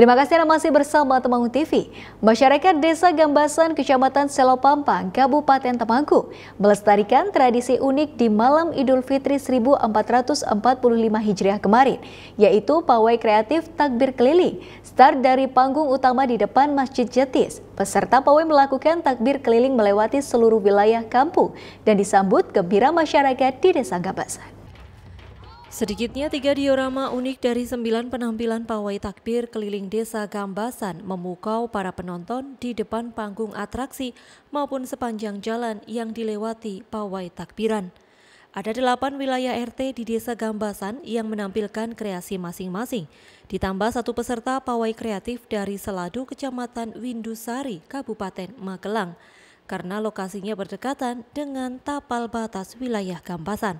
Terima kasih Anda masih bersama Temanggung TV. Masyarakat Desa Gambasan, Kecamatan Selopampang, Kabupaten Temanggung melestarikan tradisi unik di malam Idul Fitri 1445 Hijriah kemarin, yaitu pawai kreatif takbir keliling. Start dari panggung utama di depan Masjid Jetis, peserta pawai melakukan takbir keliling melewati seluruh wilayah kampung dan disambut gembira masyarakat di Desa Gambasan. Sedikitnya tiga diorama unik dari sembilan penampilan pawai takbir keliling desa Gambasan memukau para penonton di depan panggung atraksi maupun sepanjang jalan yang dilewati pawai takbiran. Ada delapan wilayah RT di desa Gambasan yang menampilkan kreasi masing-masing, ditambah satu peserta pawai kreatif dari Seladu Kecamatan Windusari, Kabupaten Magelang, karena lokasinya berdekatan dengan tapal batas wilayah Gambasan.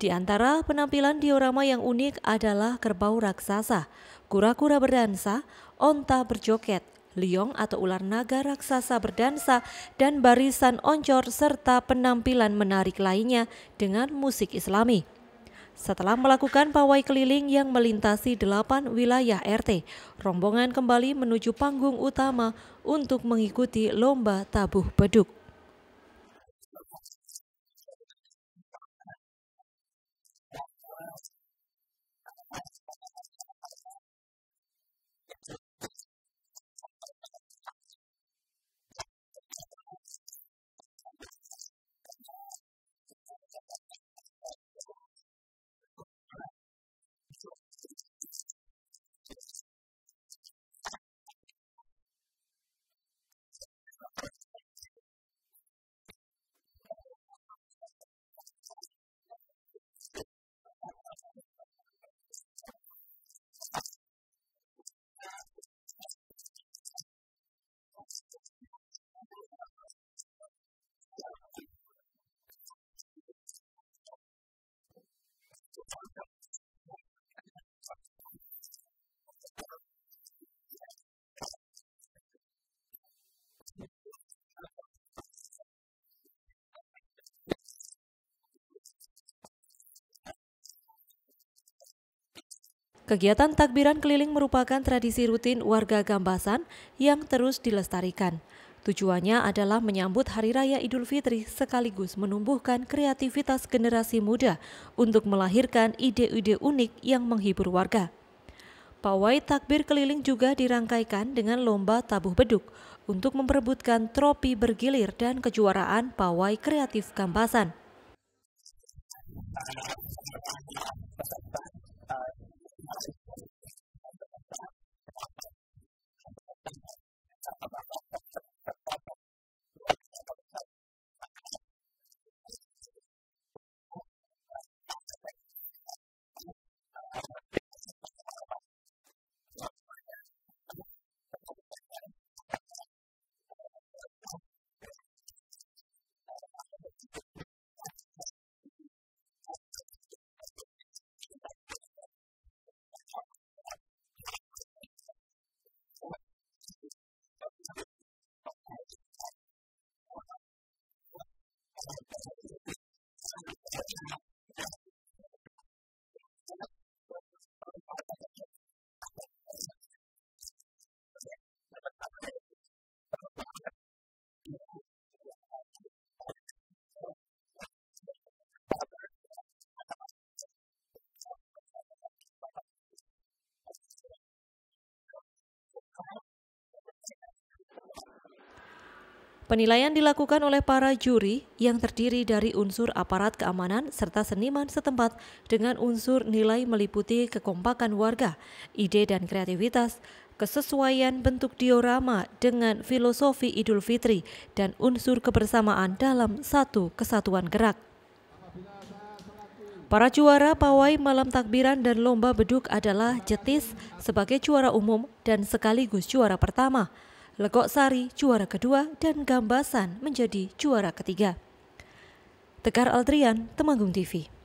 Di antara penampilan diorama yang unik adalah kerbau raksasa, kura-kura berdansa, onta berjoget, liong atau ular naga raksasa berdansa, dan barisan oncor serta penampilan menarik lainnya dengan musik islami. Setelah melakukan pawai keliling yang melintasi delapan wilayah RT, rombongan kembali menuju panggung utama untuk mengikuti lomba tabuh beduk. Kegiatan takbiran keliling merupakan tradisi rutin warga Gambasan yang terus dilestarikan. Tujuannya adalah menyambut Hari Raya Idul Fitri sekaligus menumbuhkan kreativitas generasi muda untuk melahirkan ide-ide unik yang menghibur warga. Pawai takbir keliling juga dirangkaikan dengan lomba tabuh beduk untuk memperebutkan tropi bergilir dan kejuaraan pawai kreatif Kampasan. Penilaian dilakukan oleh para juri yang terdiri dari unsur aparat keamanan serta seniman setempat dengan unsur nilai meliputi kekompakan warga, ide dan kreativitas, kesesuaian bentuk diorama dengan filosofi Idul Fitri dan unsur kebersamaan dalam satu kesatuan gerak. Para juara pawai malam takbiran dan lomba beduk adalah Jetis sebagai juara umum dan sekaligus juara pertama. Legok Sari juara kedua dan Gambasan menjadi juara ketiga. Tegar Aldrian, Temanggung TV.